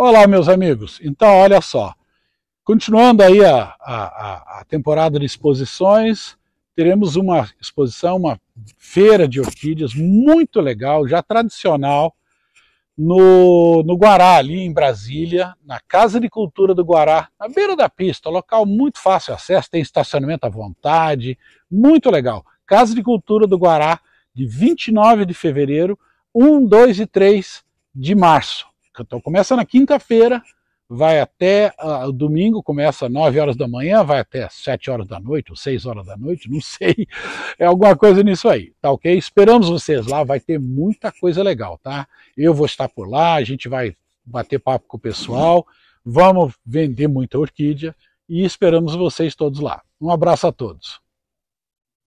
Olá, meus amigos. Então, olha só. Continuando aí a, a, a temporada de exposições, teremos uma exposição, uma feira de orquídeas muito legal, já tradicional, no, no Guará, ali em Brasília, na Casa de Cultura do Guará, na beira da pista, local muito fácil acesso, tem estacionamento à vontade, muito legal. Casa de Cultura do Guará, de 29 de fevereiro, 1, 2 e 3 de março. Então começa na quinta-feira, vai até uh, domingo, começa às 9 horas da manhã, vai até 7 horas da noite ou 6 horas da noite, não sei. É alguma coisa nisso aí, tá ok? Esperamos vocês lá, vai ter muita coisa legal, tá? Eu vou estar por lá, a gente vai bater papo com o pessoal, vamos vender muita orquídea e esperamos vocês todos lá. Um abraço a todos.